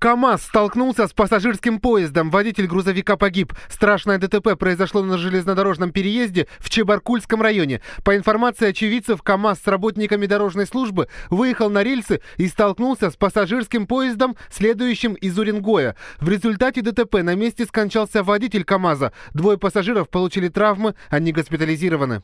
КАМАЗ столкнулся с пассажирским поездом. Водитель грузовика погиб. Страшное ДТП произошло на железнодорожном переезде в Чебаркульском районе. По информации очевидцев, КАМАЗ с работниками дорожной службы выехал на рельсы и столкнулся с пассажирским поездом, следующим из Уренгоя. В результате ДТП на месте скончался водитель КАМАЗа. Двое пассажиров получили травмы, они госпитализированы.